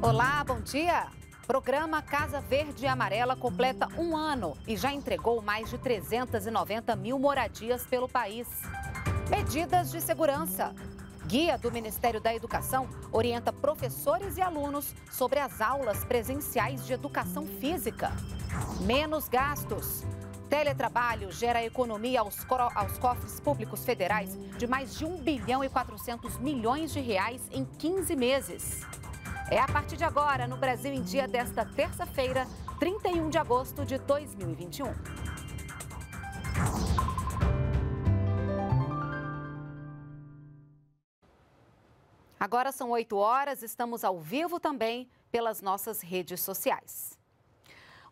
Olá, bom dia. Programa Casa Verde e Amarela completa um ano e já entregou mais de 390 mil moradias pelo país. Medidas de segurança. Guia do Ministério da Educação orienta professores e alunos sobre as aulas presenciais de educação física. Menos gastos. Teletrabalho gera economia aos, aos, cofres públicos federais de mais de 1 bilhão e 400 milhões de reais em 15 meses. É a partir de agora, no Brasil em Dia, desta terça-feira, 31 de agosto de 2021. Agora são 8 horas, estamos ao vivo também pelas nossas redes sociais.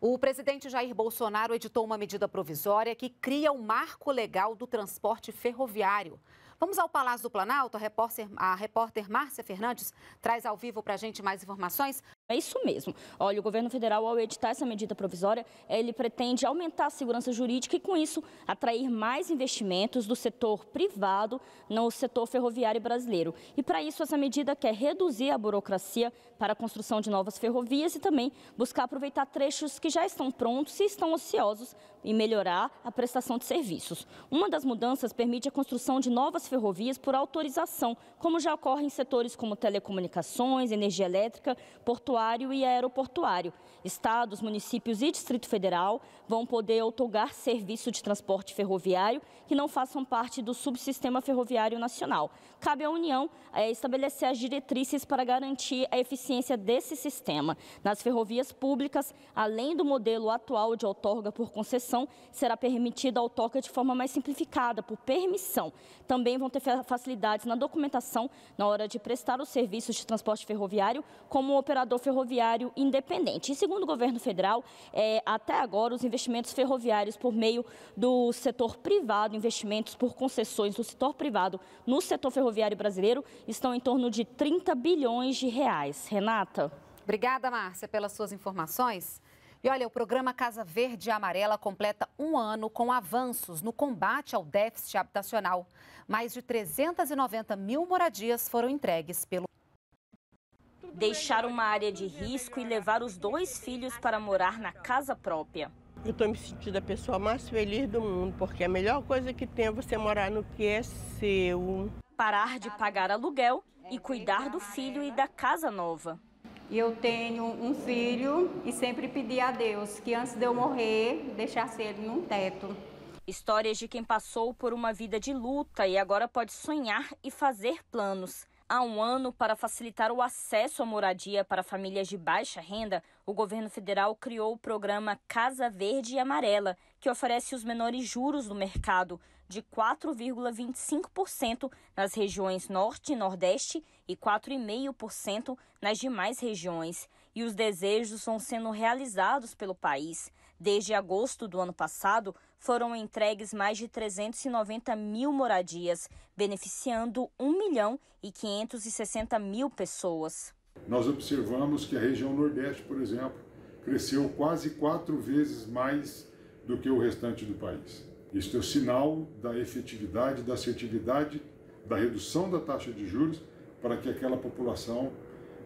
O presidente Jair Bolsonaro editou uma medida provisória que cria o um marco legal do transporte ferroviário. Vamos ao Palácio do Planalto. A repórter, a repórter Márcia Fernandes traz ao vivo para a gente mais informações. É isso mesmo. Olha, o governo federal, ao editar essa medida provisória, ele pretende aumentar a segurança jurídica e, com isso, atrair mais investimentos do setor privado no setor ferroviário brasileiro. E, para isso, essa medida quer reduzir a burocracia para a construção de novas ferrovias e também buscar aproveitar trechos que já estão prontos e estão ociosos e melhorar a prestação de serviços. Uma das mudanças permite a construção de novas ferrovias por autorização, como já ocorre em setores como telecomunicações, energia elétrica, portuário portuário e aeroportuário. Estados, municípios e Distrito Federal vão poder outorgar serviço de transporte ferroviário que não façam parte do subsistema ferroviário nacional. Cabe à União eh, estabelecer as diretrizes para garantir a eficiência desse sistema. Nas ferrovias públicas, além do modelo atual de outorga por concessão, será permitida a outorga de forma mais simplificada, por permissão. Também vão ter facilidades na documentação na hora de prestar os serviços de transporte ferroviário como operador ferroviário independente. E segundo o governo federal, é, até agora os investimentos ferroviários por meio do setor privado, investimentos por concessões do setor privado no setor ferroviário brasileiro estão em torno de 30 bilhões de reais. Renata. Obrigada, Márcia, pelas suas informações. E olha, o programa Casa Verde e Amarela completa um ano com avanços no combate ao déficit habitacional. Mais de 390 mil moradias foram entregues pelo deixar uma área de risco e levar os dois filhos para morar na casa própria. Eu estou me sentindo a pessoa mais feliz do mundo, porque a melhor coisa que tem é você morar no que é seu. Parar de pagar aluguel e cuidar do filho e da casa nova. Eu tenho um filho e sempre pedi a Deus que antes de eu morrer, deixasse ele num teto. Histórias de quem passou por uma vida de luta e agora pode sonhar e fazer planos. Há um ano, para facilitar o acesso à moradia para famílias de baixa renda, o governo federal criou o programa Casa Verde e Amarela, que oferece os menores juros do mercado, de 4,25% nas regiões Norte e Nordeste e 4,5% nas demais regiões. E os desejos estão sendo realizados pelo país. Desde agosto do ano passado, foram entregues mais de 390 mil moradias, beneficiando 1 milhão e 560 mil pessoas. Nós observamos que a região Nordeste, por exemplo, cresceu quase quatro vezes mais do que o restante do país. Isso é o sinal da efetividade, da assertividade, da redução da taxa de juros para que aquela população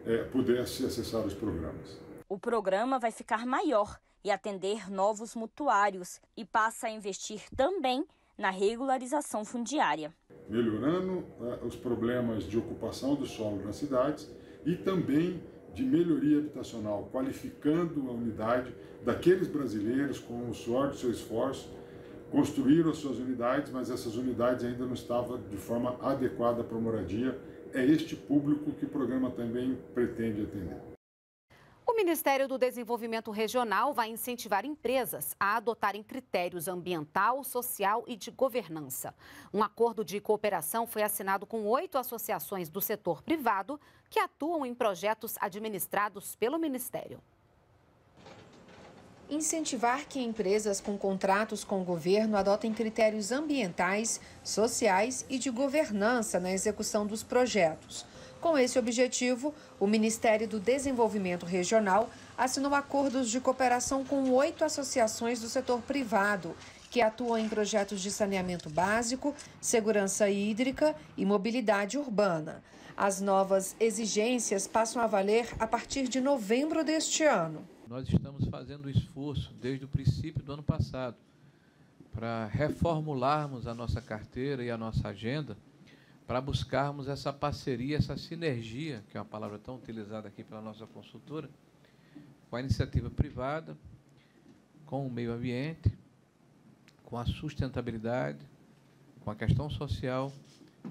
é, pudesse acessar os programas. O programa vai ficar maior e atender novos mutuários e passa a investir também na regularização fundiária. Melhorando uh, os problemas de ocupação do solo nas cidades e também de melhoria habitacional, qualificando a unidade daqueles brasileiros com o suor do seu esforço construíram as suas unidades, mas essas unidades ainda não estavam de forma adequada para moradia. É este público que o programa também pretende atender. Ministério do Desenvolvimento Regional vai incentivar empresas a adotarem critérios ambiental, social e de governança. Um acordo de cooperação foi assinado com oito associações do setor privado que atuam em projetos administrados pelo Ministério. Incentivar que empresas com contratos com o governo adotem critérios ambientais, sociais e de governança na execução dos projetos. Com esse objetivo, o Ministério do Desenvolvimento Regional assinou acordos de cooperação com oito associações do setor privado, que atuam em projetos de saneamento básico, segurança hídrica e mobilidade urbana. As novas exigências passam a valer a partir de novembro deste ano. Nós estamos fazendo o esforço desde o princípio do ano passado para reformularmos a nossa carteira e a nossa agenda para buscarmos essa parceria, essa sinergia, que é uma palavra tão utilizada aqui pela nossa consultora, com a iniciativa privada, com o meio ambiente, com a sustentabilidade, com a questão social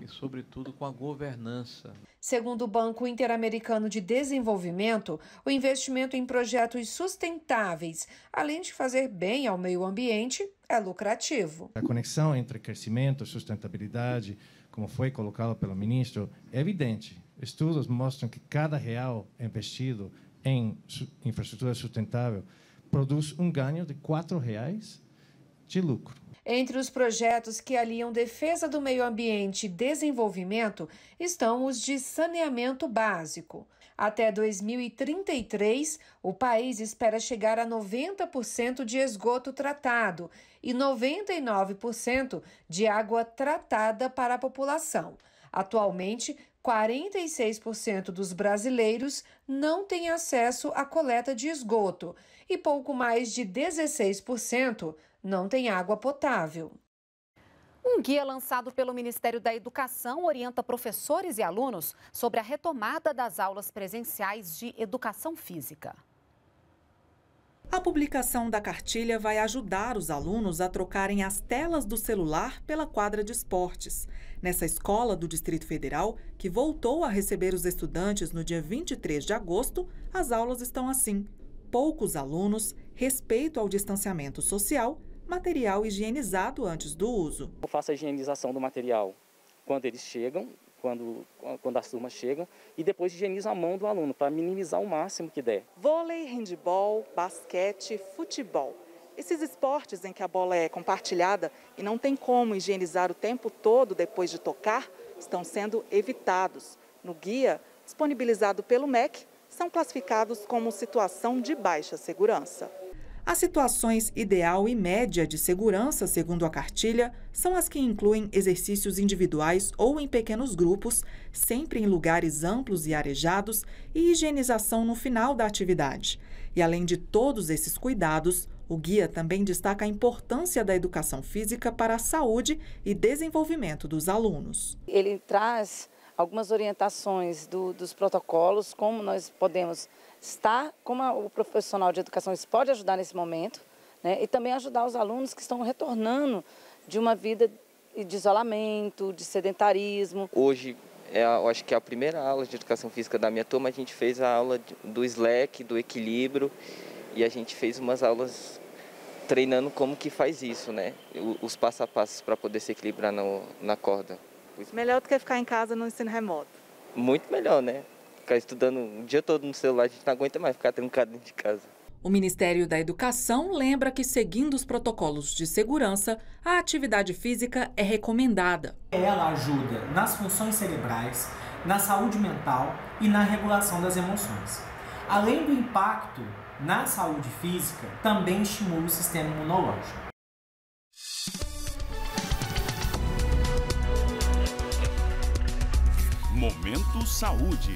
e, sobretudo, com a governança. Segundo o Banco Interamericano de Desenvolvimento, o investimento em projetos sustentáveis, além de fazer bem ao meio ambiente, é lucrativo. A conexão entre crescimento e sustentabilidade, como foi colocado pelo ministro, é evidente. Estudos mostram que cada real investido em infraestrutura sustentável produz um ganho de R$ reais de lucro. Entre os projetos que aliam defesa do meio ambiente e desenvolvimento estão os de saneamento básico. Até 2033, o país espera chegar a 90% de esgoto tratado e 99% de água tratada para a população. Atualmente, 46% dos brasileiros não têm acesso à coleta de esgoto e pouco mais de 16% não tem água potável. Um guia lançado pelo Ministério da Educação orienta professores e alunos sobre a retomada das aulas presenciais de educação física. A publicação da cartilha vai ajudar os alunos a trocarem as telas do celular pela quadra de esportes. Nessa escola do Distrito Federal, que voltou a receber os estudantes no dia 23 de agosto, as aulas estão assim: poucos alunos, respeito ao distanciamento social material higienizado antes do uso. Eu faço a higienização do material quando eles chegam, quando, quando as turmas chegam, e depois higienizo a mão do aluno para minimizar o máximo que der. Vôlei, handball, basquete, futebol. Esses esportes em que a bola é compartilhada e não tem como higienizar o tempo todo depois de tocar, estão sendo evitados. No guia disponibilizado pelo MEC, são classificados como situação de baixa segurança. As situações ideal e média de segurança, segundo a cartilha, são as que incluem exercícios individuais ou em pequenos grupos, sempre em lugares amplos e arejados, e higienização no final da atividade. E além de todos esses cuidados, o guia também destaca a importância da educação física para a saúde e desenvolvimento dos alunos. Ele traz algumas orientações do, dos protocolos, como nós podemos estar como o profissional de educação pode ajudar nesse momento, né? e também ajudar os alunos que estão retornando de uma vida de isolamento, de sedentarismo. Hoje, é, eu acho que é a primeira aula de educação física da minha turma, a gente fez a aula do slack, do equilíbrio, e a gente fez umas aulas treinando como que faz isso, né? Os passo a passo para poder se equilibrar no, na corda. Melhor do que ficar em casa no ensino remoto. Muito melhor, né? ficar estudando o dia todo no celular, a gente não aguenta mais ficar trancado dentro de casa. O Ministério da Educação lembra que, seguindo os protocolos de segurança, a atividade física é recomendada. Ela ajuda nas funções cerebrais, na saúde mental e na regulação das emoções. Além do impacto na saúde física, também estimula o sistema imunológico. Momento Saúde.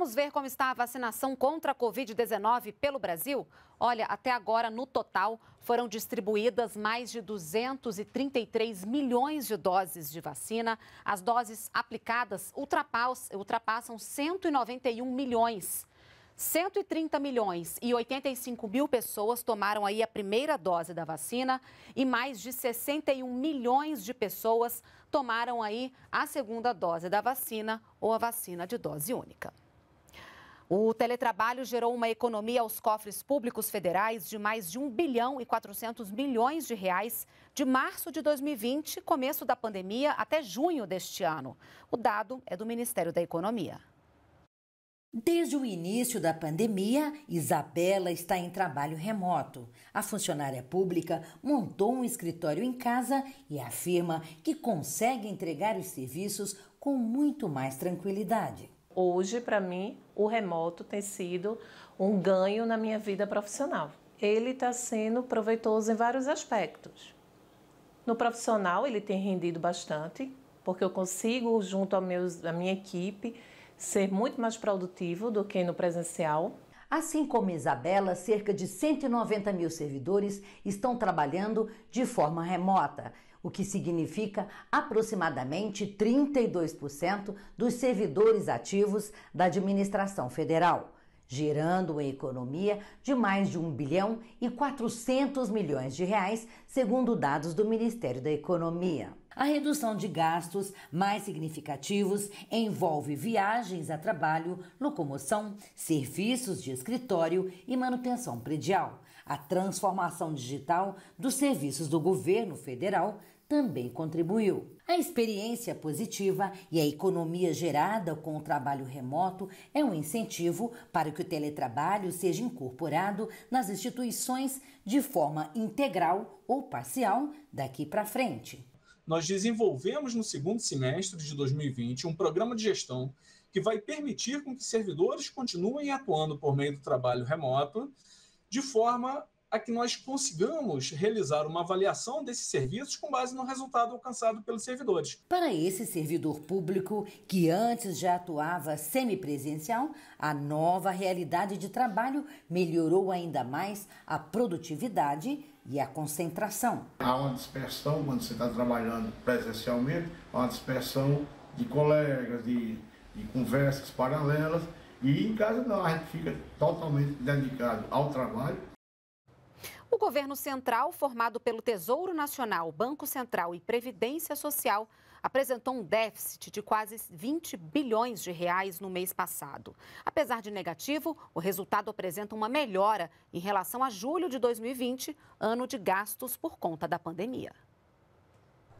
Vamos ver como está a vacinação contra a Covid-19 pelo Brasil? Olha, até agora, no total, foram distribuídas mais de 233 milhões de doses de vacina. As doses aplicadas ultrapassam 191 milhões. 130 milhões e 85 mil pessoas tomaram aí a primeira dose da vacina e mais de 61 milhões de pessoas tomaram aí a segunda dose da vacina ou a vacina de dose única. O teletrabalho gerou uma economia aos cofres públicos federais de mais de 1 bilhão e 400 milhões de reais de março de 2020, começo da pandemia, até junho deste ano. O dado é do Ministério da Economia. Desde o início da pandemia, Isabela está em trabalho remoto. A funcionária pública montou um escritório em casa e afirma que consegue entregar os serviços com muito mais tranquilidade hoje, para mim, o remoto tem sido um ganho na minha vida profissional. Ele está sendo proveitoso em vários aspectos. No profissional, ele tem rendido bastante, porque eu consigo, junto à meus, minha equipe, ser muito mais produtivo do que no presencial. Assim como Isabela, cerca de 190 mil servidores estão trabalhando de forma remota o que significa aproximadamente 32% dos servidores ativos da administração federal, gerando uma economia de mais de 1 bilhão e 400 milhões de reais, segundo dados do Ministério da Economia. A redução de gastos mais significativos envolve viagens a trabalho, locomoção, serviços de escritório e manutenção predial, a transformação digital dos serviços do governo federal também contribuiu. A experiência positiva e a economia gerada com o trabalho remoto é um incentivo para que o teletrabalho seja incorporado nas instituições de forma integral ou parcial daqui para frente. Nós desenvolvemos no segundo semestre de 2020 um programa de gestão que vai permitir com que servidores continuem atuando por meio do trabalho remoto de forma a que nós consigamos realizar uma avaliação desses serviços com base no resultado alcançado pelos servidores. Para esse servidor público, que antes já atuava semipresencial, a nova realidade de trabalho melhorou ainda mais a produtividade e a concentração. Há uma dispersão quando você está trabalhando presencialmente, há uma dispersão de colegas, de, de conversas paralelas, e em casa não, a gente fica totalmente dedicado ao trabalho o governo central, formado pelo Tesouro Nacional, Banco Central e Previdência Social, apresentou um déficit de quase 20 bilhões de reais no mês passado. Apesar de negativo, o resultado apresenta uma melhora em relação a julho de 2020, ano de gastos por conta da pandemia.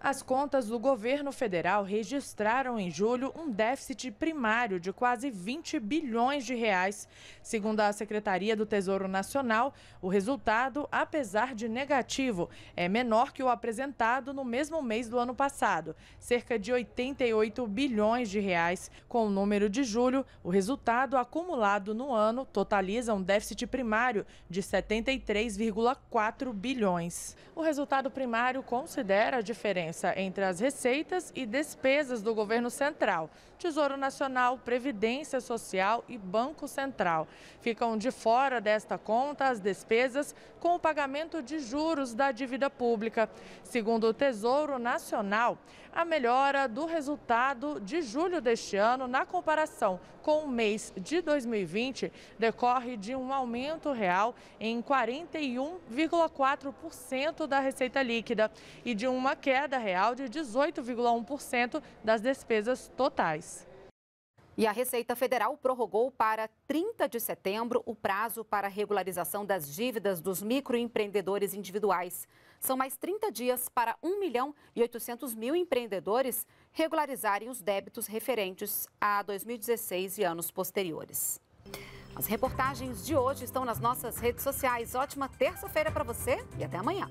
As contas do governo federal registraram em julho um déficit primário de quase 20 bilhões de reais. Segundo a Secretaria do Tesouro Nacional, o resultado, apesar de negativo, é menor que o apresentado no mesmo mês do ano passado, cerca de 88 bilhões de reais. Com o número de julho, o resultado acumulado no ano totaliza um déficit primário de 73,4 bilhões. O resultado primário considera a diferença diferença entre as receitas e despesas do governo central. Tesouro Nacional, Previdência Social e Banco Central. Ficam de fora desta conta as despesas com o pagamento de juros da dívida pública. Segundo o Tesouro Nacional, a melhora do resultado de julho deste ano na comparação com o mês de 2020 decorre de um aumento real em 41,4% da receita líquida e de uma queda real de 18,1% das despesas totais. E a Receita Federal prorrogou para 30 de setembro o prazo para regularização das dívidas dos microempreendedores individuais. São mais 30 dias para 1 milhão e 800 mil empreendedores regularizarem os débitos referentes a 2016 e anos posteriores. As reportagens de hoje estão nas nossas redes sociais. Ótima terça-feira para você e até amanhã.